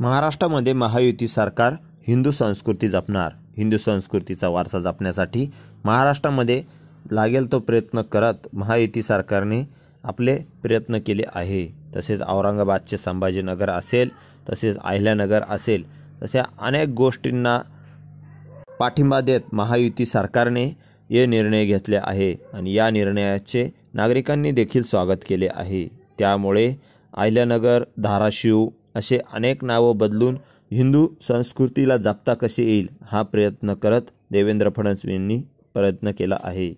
महाराष्ट्रामध्ये महायुती सरकार हिंदू संस्कृती जपणार हिंदू संस्कृतीचा वारसा जपण्यासाठी महाराष्ट्रामध्ये लागेल तो प्रयत्न करत महायुती सरकारने आपले प्रयत्न केले आहे तसेच औरंगाबादचे संभाजीनगर असेल तसेच अहिल्यानगर असेल तशा अनेक गोष्टींना पाठिंबा देत महायुती सरकारने हे निर्णय घेतले आहे आणि या निर्णयाचे नागरिकांनी देखील स्वागत केले आहे त्यामुळे अहिल्यानगर धाराशिव असे अनेक नावं बदलून हिंदू संस्कृतीला जापता कशी येईल हा प्रयत्न करत देवेंद्र फडणवीस यांनी प्रयत्न केला आहे